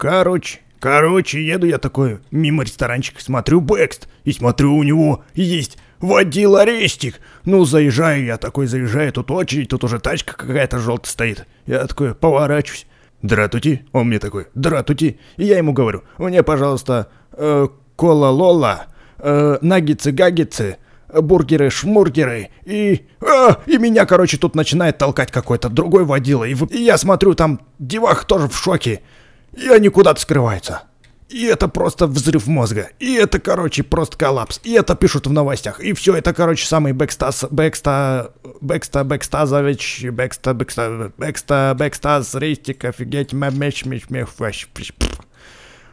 Короче, короче, еду я такой мимо ресторанчика, смотрю Бэкст, и смотрю, у него есть водила Рестик. Ну, заезжаю я такой, заезжаю, тут очередь, тут уже тачка какая-то желтая стоит. Я такой поворачиваюсь. Дратути? Он мне такой, дратути. И я ему говорю, мне, пожалуйста, э, кола-лола, э, наггетсы-гаггетсы, бургеры-шмургеры и... А, и меня, короче, тут начинает толкать какой-то другой водила. И, и я смотрю, там девах тоже в шоке. И они куда-то скрываются. И это просто взрыв мозга. И это, короче, просто коллапс. И это пишут в новостях. И все, это, короче, самый Бэкстаз... Бэкста... Бэкста... Бэкстазович... Бэкста... Бэкста... Бэкста... Бэкстаз... Рейстик... Офигеть... Меч... Меч... Меч...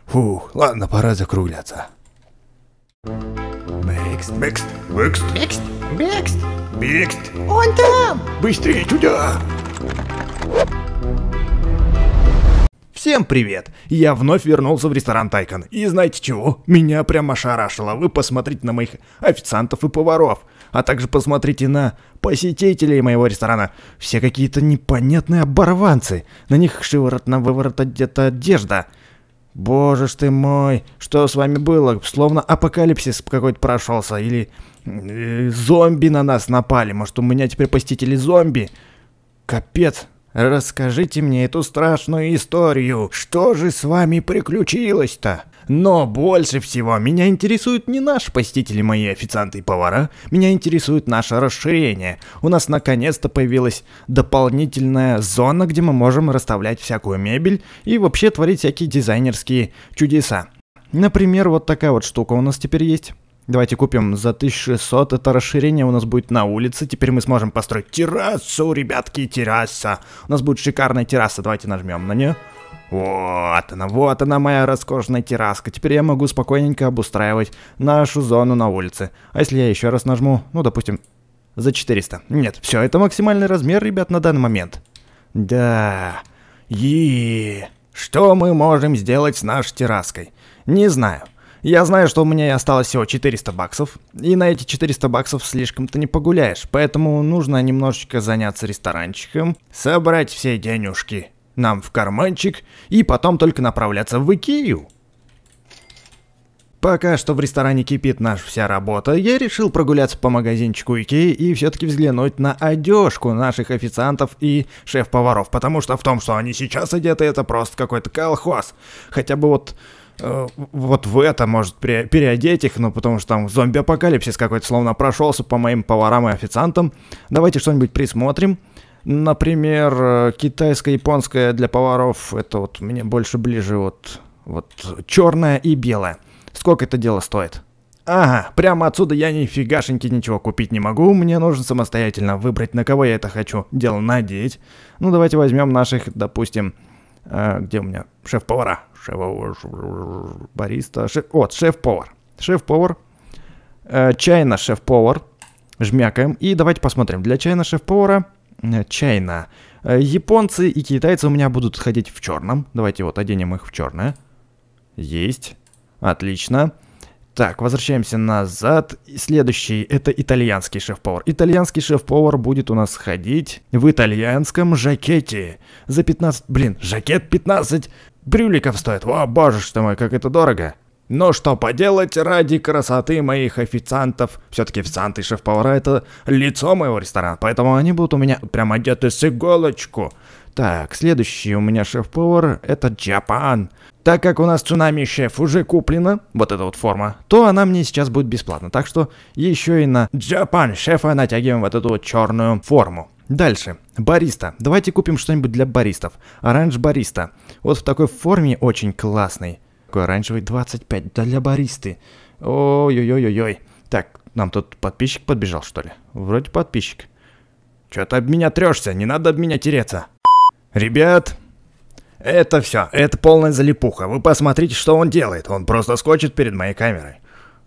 фу, ладно, пора закругляться. Бэкст, бэкст, бэкст, бэкст, бэкст, бэкст. Он там! Быстрее туда! Всем привет! Я вновь вернулся в ресторан Тайкон. И знаете чего? Меня прямо шарашило. Вы посмотрите на моих официантов и поваров. А также посмотрите на посетителей моего ресторана. Все какие-то непонятные оборванцы. На них шиворот на выворот одета одежда. Боже ж ты мой, что с вами было? Словно апокалипсис какой-то прошелся. Или э, зомби на нас напали. Может у меня теперь посетители зомби? Капец. Расскажите мне эту страшную историю. Что же с вами приключилось-то? Но больше всего меня интересуют не наши посетители, мои официанты и повара. Меня интересует наше расширение. У нас наконец-то появилась дополнительная зона, где мы можем расставлять всякую мебель и вообще творить всякие дизайнерские чудеса. Например, вот такая вот штука у нас теперь есть. Давайте купим за 1600, это расширение у нас будет на улице. Теперь мы сможем построить террасу, ребятки, терраса. У нас будет шикарная терраса, давайте нажмем на нее. Вот она, вот она моя роскошная терраска. Теперь я могу спокойненько обустраивать нашу зону на улице. А если я еще раз нажму, ну, допустим, за 400. Нет, все, это максимальный размер, ребят, на данный момент. Да. И что мы можем сделать с нашей терраской? Не знаю. Я знаю, что у меня осталось всего 400 баксов, и на эти 400 баксов слишком-то не погуляешь, поэтому нужно немножечко заняться ресторанчиком, собрать все денежки нам в карманчик и потом только направляться в Икию. Пока что в ресторане кипит наша вся работа, я решил прогуляться по магазинчику Икеи и все-таки взглянуть на одежку наших официантов и шеф-поваров, потому что в том, что они сейчас одеты, это просто какой-то колхоз. Хотя бы вот Э, вот в это, может, переодеть их, ну, потому что там зомби-апокалипсис какой-то словно прошелся по моим поварам и официантам. Давайте что-нибудь присмотрим. Например, э, китайско японская для поваров, это вот мне больше ближе вот, вот черная и белая. Сколько это дело стоит? Ага, прямо отсюда я нифигашеньки ничего купить не могу, мне нужно самостоятельно выбрать, на кого я это хочу дело надеть. Ну, давайте возьмем наших, допустим, Э, где у меня шеф-повара, шеф бариста, шеф, вот, шеф-повар. Шеф-повар, э, чайно шеф-повар, жмякаем. И давайте посмотрим, для чайно шеф-повара, э, чайно, японцы и китайцы у меня будут ходить в черном. Давайте вот оденем их в черное. Есть, отлично. Отлично. Так, возвращаемся назад. следующий это итальянский шеф-повар. Итальянский шеф-повар будет у нас ходить в итальянском жакете. За 15... Блин, жакет 15 брюликов стоит. О, боже что мой, как это дорого. Но что поделать, ради красоты моих официантов, все-таки официанты и шеф-повара это лицо моего ресторана, поэтому они будут у меня прям одеты с иголочку. Так, следующий у меня шеф-повар это Джапан. Так как у нас цунами шеф уже куплена, вот эта вот форма, то она мне сейчас будет бесплатно. Так что еще и на Japan шефа натягиваем вот эту вот черную форму. Дальше. Бариста. Давайте купим что-нибудь для баристов. Оранж бариста. Вот в такой форме очень классный. Такой оранжевый 25. Да для баристы. Ой-ой-ой-ой-ой. Так, нам тут подписчик подбежал, что ли? Вроде подписчик. Чё ты об меня трешься? Не надо об меня тереться. Ребят, «Это все, это полная залипуха. Вы посмотрите, что он делает. Он просто скочит перед моей камерой».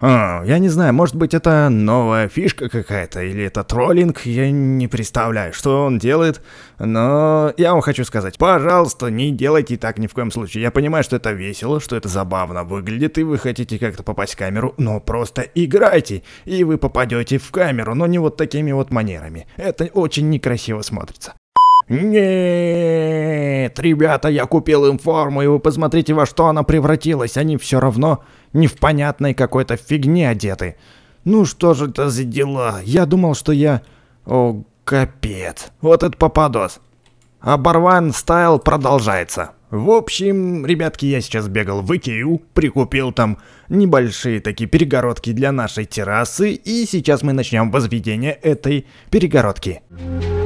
А, я не знаю, может быть это новая фишка какая-то, или это троллинг, я не представляю, что он делает, но я вам хочу сказать, пожалуйста, не делайте так ни в коем случае. Я понимаю, что это весело, что это забавно выглядит, и вы хотите как-то попасть в камеру, но просто играйте, и вы попадете в камеру, но не вот такими вот манерами. Это очень некрасиво смотрится. «Нет, ребята, я купил им форму, и вы посмотрите, во что она превратилась. Они все равно не в понятной какой-то фигне одеты. Ну что же это за дела? Я думал, что я... О, капец. Вот это попадос. Оборван стайл продолжается. В общем, ребятки, я сейчас бегал в Икею, прикупил там небольшие такие перегородки для нашей террасы, и сейчас мы начнем возведение этой перегородки. Музыка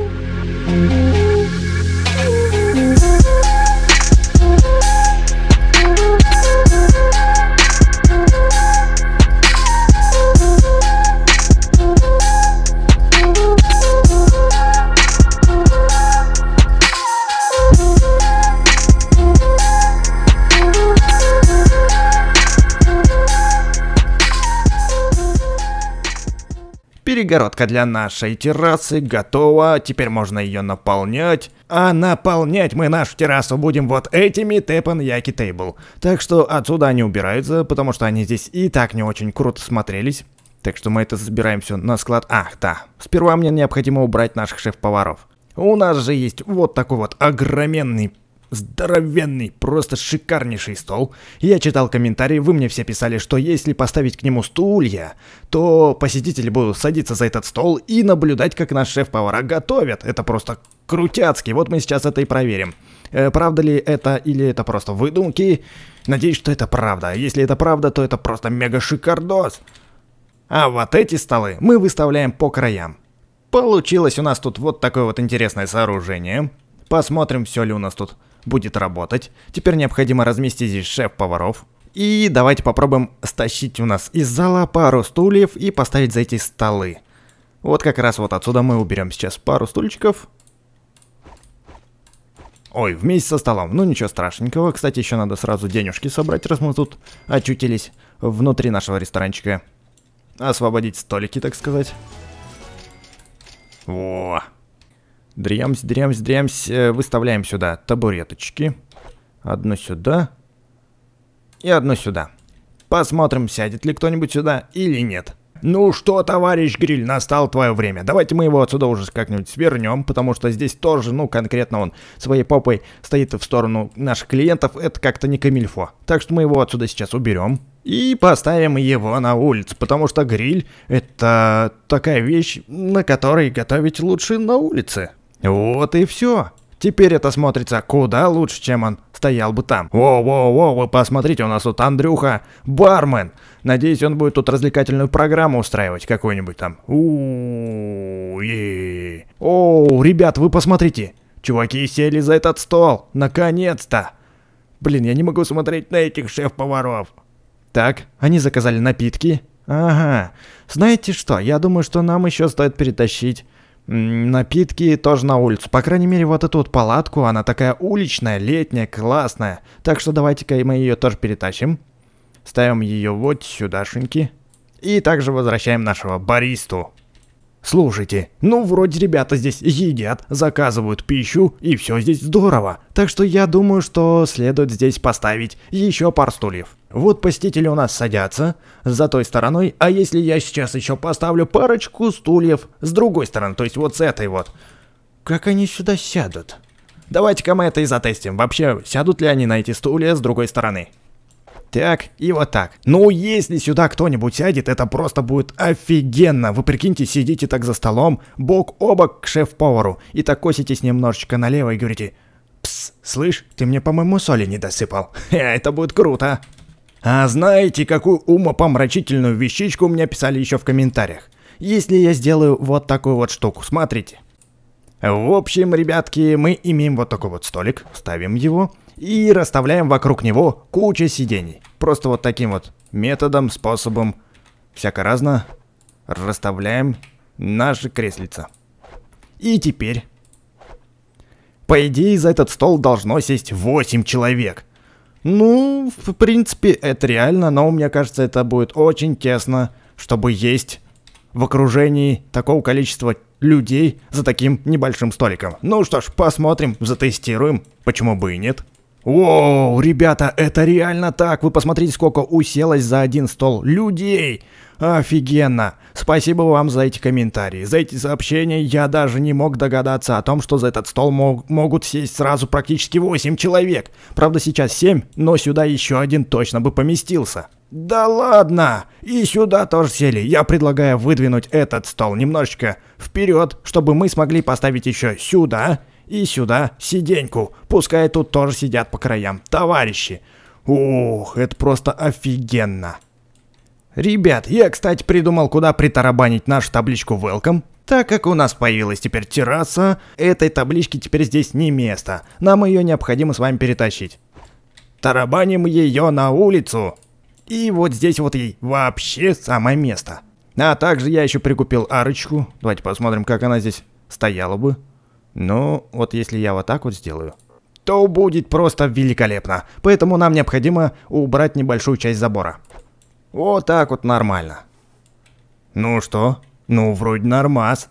Перегородка для нашей террасы готова, теперь можно ее наполнять. А наполнять мы нашу террасу будем вот этими Тепан Яки Тейбл. Так что отсюда они убираются, потому что они здесь и так не очень круто смотрелись. Так что мы это все на склад... Ах, да. Сперва мне необходимо убрать наших шеф-поваров. У нас же есть вот такой вот огроменный Здоровенный, просто шикарнейший стол. Я читал комментарии, вы мне все писали, что если поставить к нему стулья, то посетители будут садиться за этот стол и наблюдать, как наш шеф-повара готовят. Это просто крутяцкий. Вот мы сейчас это и проверим. Э, правда ли это или это просто выдумки? Надеюсь, что это правда. А если это правда, то это просто мега шикардос. А вот эти столы мы выставляем по краям. Получилось у нас тут вот такое вот интересное сооружение. Посмотрим, все ли у нас тут будет работать. Теперь необходимо разместить здесь шеф-поваров. И давайте попробуем стащить у нас из зала пару стульев и поставить за эти столы. Вот как раз вот отсюда мы уберем сейчас пару стульчиков. Ой, вместе со столом. Ну ничего страшненького. Кстати, еще надо сразу денежки собрать, раз мы тут очутились внутри нашего ресторанчика. Освободить столики, так сказать. Во, Дремсь, дремсь, дремсь. Э, выставляем сюда табуреточки. Одну сюда. И одну сюда. Посмотрим, сядет ли кто-нибудь сюда или нет. Ну что, товарищ Гриль, настало твое время. Давайте мы его отсюда уже как-нибудь свернем, потому что здесь тоже, ну, конкретно он своей попой стоит в сторону наших клиентов. Это как-то не камильфо. Так что мы его отсюда сейчас уберем. И поставим его на улицу, потому что гриль — это такая вещь, на которой готовить лучше на улице. Вот и все. Теперь это смотрится куда лучше, чем он стоял бы там. Воу-воу-воу, вы посмотрите, у нас тут Андрюха, бармен. Надеюсь, он будет тут развлекательную программу устраивать какую-нибудь там. у Оу, ребят, вы посмотрите. Чуваки сели за этот стол. Наконец-то. Блин, я не могу смотреть на этих шеф-поваров. Так, они заказали напитки. Ага. Знаете что, я думаю, что нам еще стоит перетащить Напитки тоже на улицу. По крайней мере, вот эту вот палатку, она такая уличная, летняя, классная. Так что давайте-ка мы ее тоже перетащим. Ставим ее вот сюдашеньки. И также возвращаем нашего баристу. Слушайте, ну вроде ребята здесь едят, заказывают пищу, и все здесь здорово. Так что я думаю, что следует здесь поставить еще пар стульев. Вот посетители у нас садятся за той стороной, а если я сейчас еще поставлю парочку стульев с другой стороны, то есть вот с этой вот. Как они сюда сядут? Давайте-ка мы это и затестим. Вообще, сядут ли они на эти стулья с другой стороны? так и вот так. Ну, если сюда кто-нибудь сядет, это просто будет офигенно. Вы прикиньте, сидите так за столом, бок о бок к шеф-повару, и так коситесь немножечко налево и говорите «Пс, слышь, ты мне, по-моему, соли не досыпал. Это будет круто!» А знаете, какую умопомрачительную вещичку мне писали еще в комментариях? Если я сделаю вот такую вот штуку, смотрите. В общем, ребятки, мы имеем вот такой вот столик, ставим его и расставляем вокруг него куча сидений. Просто вот таким вот методом, способом, всяко разно, расставляем наши креслица. И теперь... По идее, за этот стол должно сесть 8 человек. Ну, в принципе, это реально, но мне кажется, это будет очень тесно, чтобы есть в окружении такого количества людей за таким небольшим столиком. Ну что ж, посмотрим, затестируем, почему бы и нет. Воу, ребята, это реально так. Вы посмотрите, сколько уселось за один стол людей. Офигенно. Спасибо вам за эти комментарии, за эти сообщения. Я даже не мог догадаться о том, что за этот стол мог, могут сесть сразу практически 8 человек. Правда, сейчас 7, но сюда еще один точно бы поместился. «Да ладно! И сюда тоже сели. Я предлагаю выдвинуть этот стол немножечко вперед, чтобы мы смогли поставить еще сюда и сюда сиденьку. Пускай тут тоже сидят по краям. Товарищи! Ух, это просто офигенно!» «Ребят, я, кстати, придумал, куда притарабанить нашу табличку «Welcome», так как у нас появилась теперь терраса, этой таблички теперь здесь не место. Нам ее необходимо с вами перетащить. Тарабаним ее на улицу. И вот здесь вот ей вообще самое место. А также я еще прикупил арочку. Давайте посмотрим, как она здесь стояла бы. Ну, вот если я вот так вот сделаю, то будет просто великолепно. Поэтому нам необходимо убрать небольшую часть забора. Вот так вот нормально. Ну что? Ну, вроде нормас.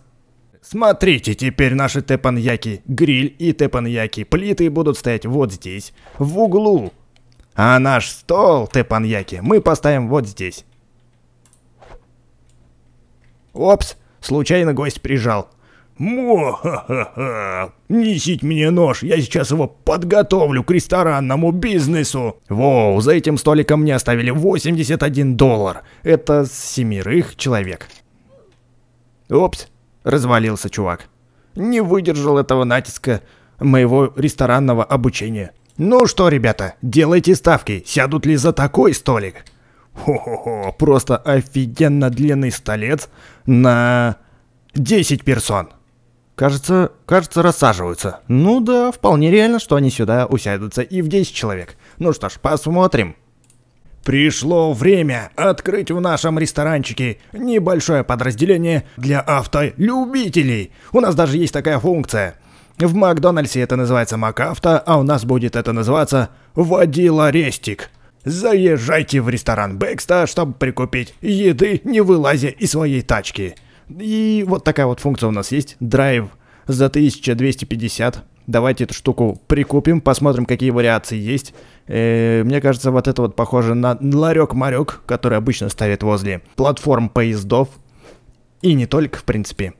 Смотрите, теперь наши тепаньяки гриль и тепаньяки плиты будут стоять вот здесь, в углу. А наш стол, ты паньяки, мы поставим вот здесь. Опс, случайно гость прижал. «Мо-ха-ха-ха! Несите мне нож, я сейчас его подготовлю к ресторанному бизнесу!» Воу, за этим столиком мне оставили 81 доллар. Это с семерых человек. Опс, развалился чувак. Не выдержал этого натиска моего ресторанного обучения. «Ну что, ребята, делайте ставки, сядут ли за такой столик?» «Хо-хо-хо, просто офигенно длинный столец на 10 персон!» Кажется, кажется, рассаживаются. Ну да, вполне реально, что они сюда усядутся и в 10 человек. Ну что ж, посмотрим. Пришло время открыть в нашем ресторанчике небольшое подразделение для автолюбителей. У нас даже есть такая функция. В Макдональдсе это называется МакАвто, а у нас будет это называться «Водила Рестик». Заезжайте в ресторан Бэкста, чтобы прикупить еды, не вылазя из своей тачки. И вот такая вот функция у нас есть, драйв за 1250. Давайте эту штуку прикупим, посмотрим, какие вариации есть. Э, мне кажется, вот это вот похоже на ларек-марек, который обычно ставят возле платформ поездов. И не только, в принципе.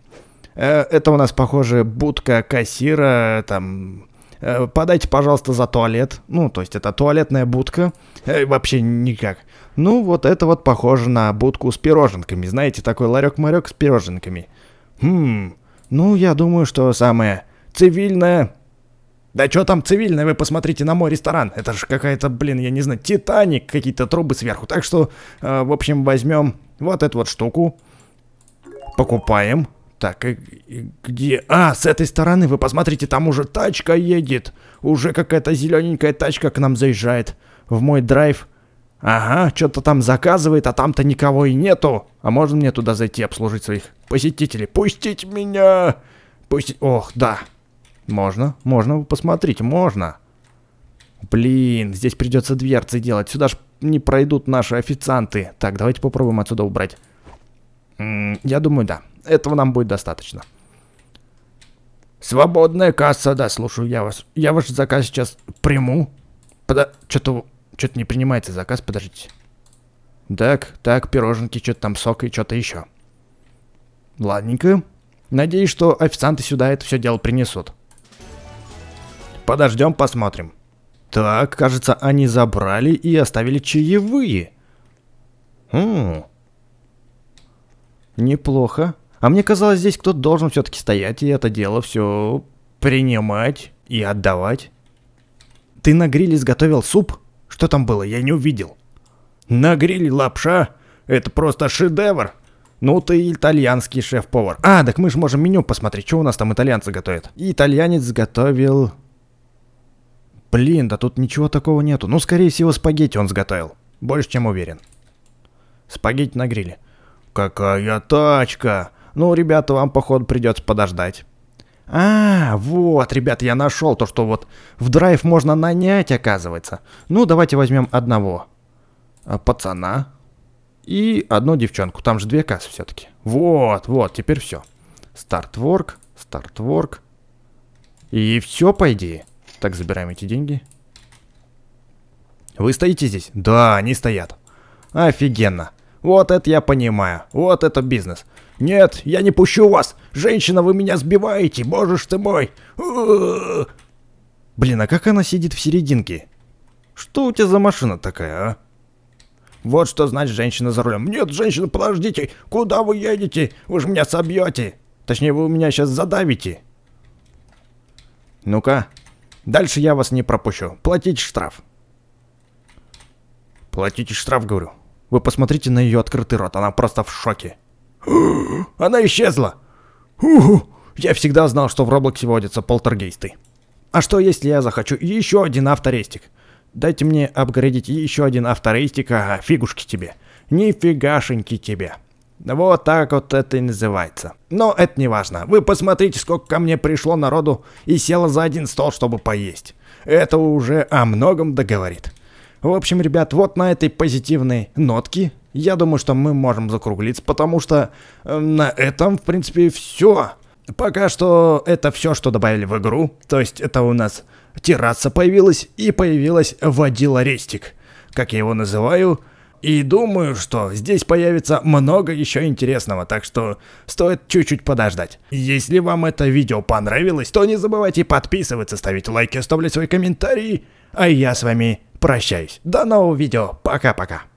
Э, это у нас, похоже, будка кассира, там, э, подайте, пожалуйста, за туалет. Ну, то есть это туалетная будка. Э, вообще никак. Ну, вот это вот похоже на будку с пироженками. Знаете, такой ларек-марек с пироженками. Хм, ну, я думаю, что самое цивильное... Да что там цивильное, вы посмотрите на мой ресторан. Это же какая-то, блин, я не знаю, Титаник, какие-то трубы сверху. Так что, э, в общем, возьмем вот эту вот штуку. Покупаем. Так, и, э, и э, где? А, с этой стороны, вы посмотрите, там уже тачка едет. Уже какая-то зелененькая тачка к нам заезжает. В мой драйв. Ага, что-то там заказывает, а там-то никого и нету. А можно мне туда зайти обслужить своих посетителей? Пустить меня! Пустить? Ох, да. Можно, можно, вы посмотрите, можно. Блин, здесь придется дверцы делать. Сюда ж не пройдут наши официанты. Так, давайте попробуем отсюда убрать. М -м, я думаю, да. Этого нам будет достаточно. Свободная касса, да, слушаю я вас. Я ваш заказ сейчас приму. Подо... Что-то что-то не принимается заказ, подождите. Так, так, пироженки, что-то там сок и что-то еще. Ладненько. Надеюсь, что официанты сюда это все дело принесут. Подождем, посмотрим. Так, кажется, они забрали и оставили чаевые. Хм. Неплохо. А мне казалось, здесь кто-то должен все-таки стоять и это дело все принимать и отдавать. Ты на гриле сготовил суп? Что там было, я не увидел. На гриле лапша? Это просто шедевр. Ну ты итальянский шеф-повар. А, так мы же можем меню посмотреть, что у нас там итальянцы готовят. итальянец готовил... Блин, да тут ничего такого нету. Ну, скорее всего, спагетти он сготовил. Больше чем уверен. Спагетти на гриле. Какая тачка! Ну, ребята, вам, походу, придется подождать. А, вот, ребят, я нашел то, что вот в драйв можно нанять, оказывается. Ну, давайте возьмем одного э, пацана и одну девчонку. Там же две кассы все-таки. Вот, вот, теперь все. Стартворк, стартворк. И все, по идее. Так, забираем эти деньги. Вы стоите здесь? Да, они стоят. Офигенно. Вот это я понимаю. Вот это бизнес. «Нет, я не пущу вас! Женщина, вы меня сбиваете! Можешь ты мой!» э. «Блин, а как она сидит в серединке? Что у тебя за машина такая, а?» «Вот что значит женщина за рулем!» «Нет, женщина, подождите! Куда вы едете? Вы же меня собьете! Точнее, вы меня сейчас задавите!» «Ну-ка, дальше я вас не пропущу. Платите штраф!» «Платите штраф, говорю!» Вы посмотрите на ее открытый рот, она просто в шоке. Она исчезла. Уху, Я всегда знал, что в Роблоксе водятся полтергейсты. А что, если я захочу еще один авторестик? Дайте мне апгрейдить еще один авторестик, а фигушки тебе. Нифигашеньки тебе. Вот так вот это и называется. Но это не важно. Вы посмотрите, сколько ко мне пришло народу и село за один стол, чтобы поесть. Это уже о многом договорит. В общем, ребят, вот на этой позитивной нотке я думаю, что мы можем закруглиться, потому что э, на этом, в принципе, все. Пока что это все, что добавили в игру. То есть это у нас терраса появилась и появилась водила Рестик, как я его называю. И думаю, что здесь появится много еще интересного, так что стоит чуть-чуть подождать. Если вам это видео понравилось, то не забывайте подписываться, ставить лайки, оставлять свои комментарии. А я с вами прощаюсь. До нового видео. Пока-пока.